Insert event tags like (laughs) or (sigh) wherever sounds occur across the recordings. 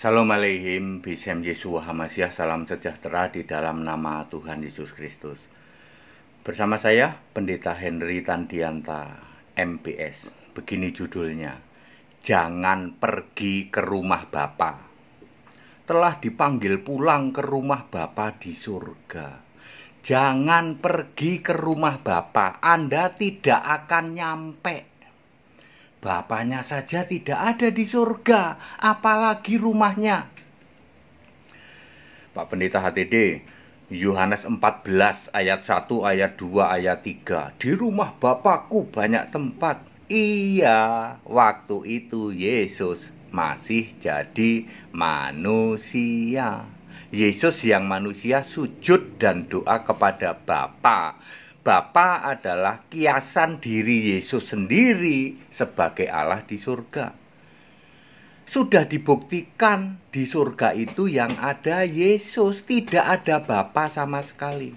Salam aleihim, bisem Yesua Hamasiah, salam sejahtera di dalam nama Tuhan Yesus Kristus. Bersama saya, Pendeta Henry Tandianta, MPS. Begini judulnya, Jangan Pergi ke Rumah Bapa. Telah dipanggil pulang ke rumah Bapa di surga. Jangan pergi ke rumah Bapa, Anda tidak akan nyampe Bapaknya saja tidak ada di surga, apalagi rumahnya. Pak Pendeta HTD, Yohanes 14 ayat 1, ayat 2, ayat 3. Di rumah Bapakku banyak tempat. Iya, waktu itu Yesus masih jadi manusia. Yesus yang manusia sujud dan doa kepada bapak. Bapa adalah kiasan diri Yesus sendiri sebagai Allah di surga. Sudah dibuktikan di surga itu yang ada Yesus, tidak ada Bapa sama sekali.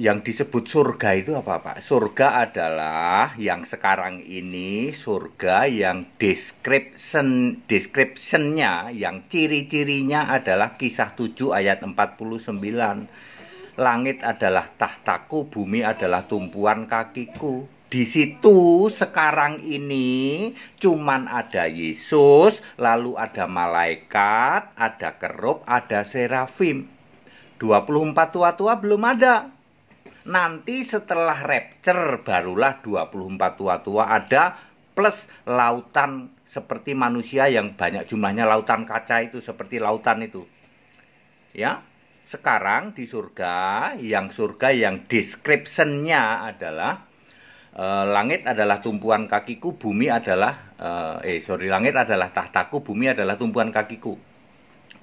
Yang disebut surga itu apa, Pak? Surga adalah yang sekarang ini surga yang description nya yang ciri-cirinya adalah kisah 7 ayat 49 Langit adalah tahtaku, bumi adalah tumpuan kakiku. Di situ sekarang ini cuman ada Yesus, lalu ada malaikat, ada kerub, ada serafim. 24 tua-tua belum ada. Nanti setelah rapture barulah 24 tua-tua ada plus lautan seperti manusia yang banyak jumlahnya lautan kaca itu seperti lautan itu. Ya, sekarang di surga, yang surga yang descriptionnya adalah e, langit adalah tumpuan kakiku, bumi adalah e, eh sorry langit adalah tahtaku, bumi adalah tumpuan kakiku.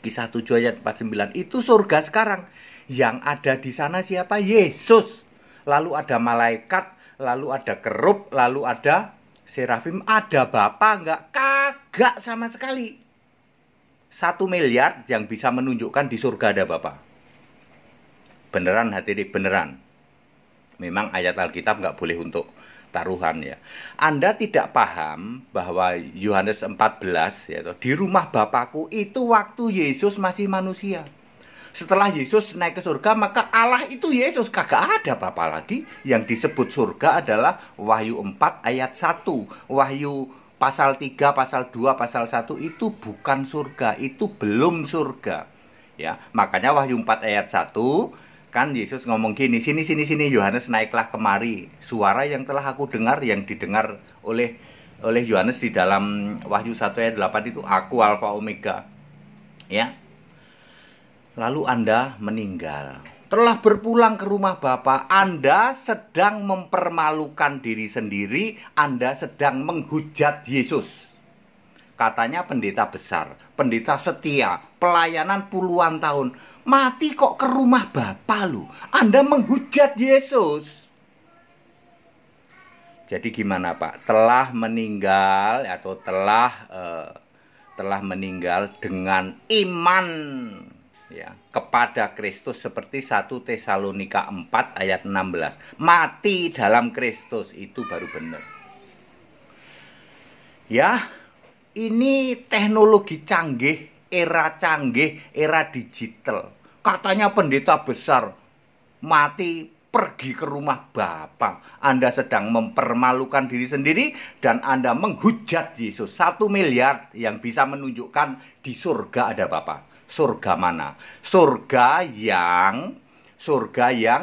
Kisah 7 ayat 49 itu surga sekarang. Yang ada di sana siapa? Yesus. Lalu ada malaikat, lalu ada kerup lalu ada serafim, ada Bapa nggak? Kagak sama sekali. Satu miliar yang bisa menunjukkan di surga ada Bapak beneran hati ini beneran. Memang ayat Alkitab nggak boleh untuk taruhan ya. Anda tidak paham bahwa Yohanes 14 yaitu di rumah Bapakku itu waktu Yesus masih manusia. Setelah Yesus naik ke surga, maka Allah itu Yesus. Kagak ada Bapa lagi. Yang disebut surga adalah Wahyu 4 ayat 1. Wahyu pasal 3, pasal 2, pasal 1 itu bukan surga, itu belum surga. Ya, makanya Wahyu 4 ayat 1 kan Yesus ngomong gini, sini sini sini Yohanes naiklah kemari. Suara yang telah aku dengar yang didengar oleh oleh Yohanes di dalam Wahyu 1 ayat 8 itu aku alfa omega. Ya. Lalu Anda meninggal. Telah berpulang ke rumah Bapa, Anda sedang mempermalukan diri sendiri, Anda sedang menghujat Yesus. Katanya pendeta besar, pendeta setia, pelayanan puluhan tahun, mati kok ke rumah bapak lu. Anda menghujat Yesus. Jadi gimana Pak? Telah meninggal atau telah uh, telah meninggal dengan iman ya kepada Kristus seperti 1 Tesalonika 4 ayat 16. Mati dalam Kristus itu baru benar. Ya, ini teknologi canggih, era canggih, era digital. Katanya pendeta besar mati pergi ke rumah Bapak. Anda sedang mempermalukan diri sendiri dan Anda menghujat Yesus. Satu miliar yang bisa menunjukkan di surga ada Bapak. Surga mana? Surga yang surga yang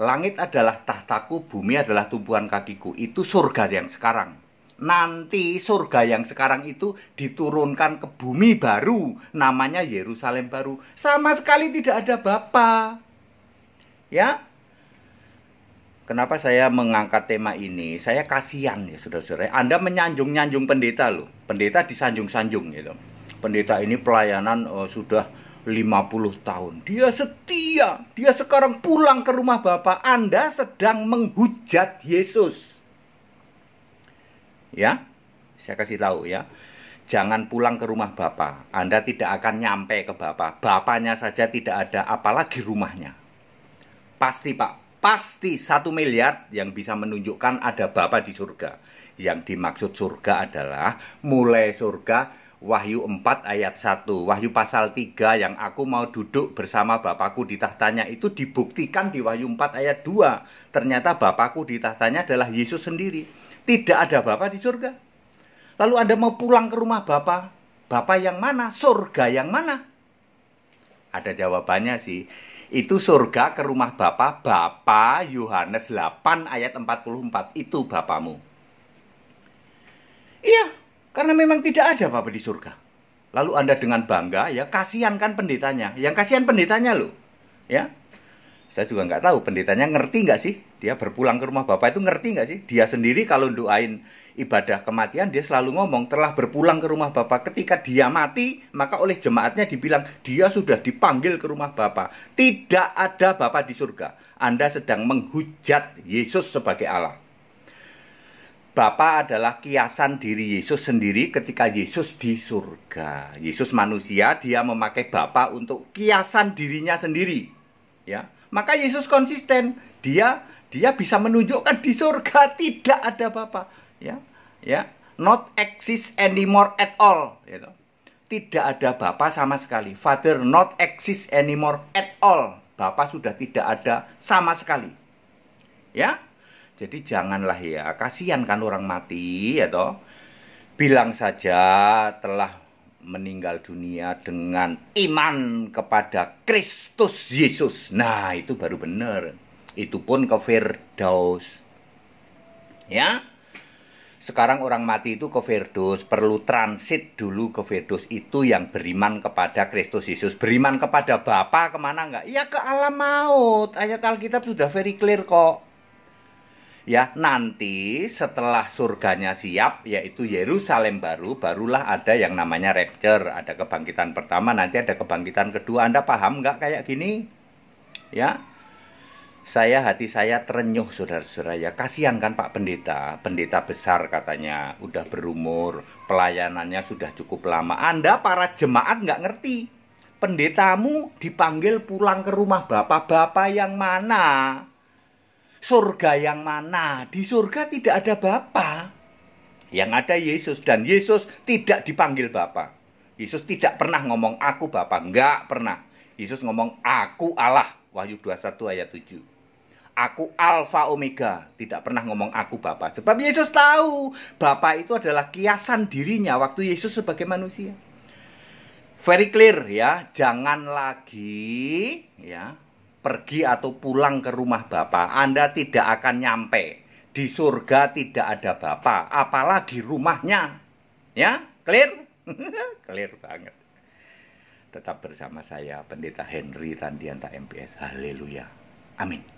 langit adalah tahtaku, bumi adalah tumpuan kakiku. Itu surga yang sekarang nanti surga yang sekarang itu diturunkan ke bumi baru namanya Yerusalem baru sama sekali tidak ada bapa ya kenapa saya mengangkat tema ini saya kasihan ya saudara-saudara Anda menyanjung-nyanjung pendeta loh pendeta disanjung-sanjung gitu pendeta ini pelayanan oh, sudah 50 tahun dia setia dia sekarang pulang ke rumah bapak Anda sedang menghujat Yesus ya. Saya kasih tahu ya. Jangan pulang ke rumah Bapak. Anda tidak akan nyampe ke Bapak. Bapaknya saja tidak ada, apalagi rumahnya. Pasti Pak, pasti satu miliar yang bisa menunjukkan ada Bapak di surga. Yang dimaksud surga adalah mulai surga Wahyu 4 ayat 1, Wahyu pasal 3 yang aku mau duduk bersama Bapakku di tahtanya itu dibuktikan di Wahyu 4 ayat 2. Ternyata Bapakku di tahtanya adalah Yesus sendiri. Tidak ada Bapak di surga. Lalu Anda mau pulang ke rumah Bapak, Bapak yang mana? Surga yang mana? Ada jawabannya sih. Itu surga ke rumah Bapak, Bapak Yohanes 8 ayat 44 itu Bapamu. Iya, karena memang tidak ada Bapak di surga. Lalu Anda dengan bangga ya kasihan kan pendetanya. Yang kasihan pendetanya loh. Ya. Saya juga nggak tahu pendetanya ngerti nggak sih dia berpulang ke rumah bapak itu ngerti nggak sih? Dia sendiri kalau doain ibadah kematian dia selalu ngomong telah berpulang ke rumah bapak. Ketika dia mati maka oleh jemaatnya dibilang dia sudah dipanggil ke rumah bapak. Tidak ada bapak di surga. Anda sedang menghujat Yesus sebagai Allah. Bapak adalah kiasan diri Yesus sendiri ketika Yesus di surga. Yesus manusia, dia memakai Bapak untuk kiasan dirinya sendiri. Ya, maka Yesus konsisten. Dia dia bisa menunjukkan di surga tidak ada Bapa. Ya. Ya. Not exist anymore at all, you gitu. Tidak ada bapak sama sekali. Father not exist anymore at all. bapak sudah tidak ada sama sekali. Ya. Jadi janganlah ya, kasihan kan orang mati ya toh. Bilang saja telah meninggal dunia dengan iman kepada Kristus Yesus. Nah, itu baru benar itu pun ke Firdaus ya sekarang orang mati itu ke Firdaus perlu transit dulu ke Firdaus itu yang beriman kepada Kristus Yesus beriman kepada Bapa kemana enggak ya ke alam maut ayat Alkitab sudah very clear kok ya nanti setelah surganya siap yaitu Yerusalem baru barulah ada yang namanya rapture ada kebangkitan pertama nanti ada kebangkitan kedua Anda paham nggak kayak gini ya saya hati saya terenyuh saudara-saudara ya kasihan kan Pak Pendeta pendeta besar katanya udah berumur pelayanannya sudah cukup lama Anda para jemaat nggak ngerti pendetamu dipanggil pulang ke rumah bapak-bapak yang mana surga yang mana di surga tidak ada bapak yang ada Yesus dan Yesus tidak dipanggil bapak Yesus tidak pernah ngomong aku bapak nggak pernah Yesus ngomong aku Allah Wahyu 21 ayat 7 Aku Alfa Omega, tidak pernah ngomong aku Bapa. Sebab Yesus tahu Bapa itu adalah kiasan dirinya waktu Yesus sebagai manusia. Very clear ya, jangan lagi ya pergi atau pulang ke rumah Bapa. Anda tidak akan nyampe. Di surga tidak ada Bapa, apalagi rumahnya. Ya, clear? (laughs) clear banget tetap bersama saya Pendeta Henry Tandianta MPS. Haleluya. Amin.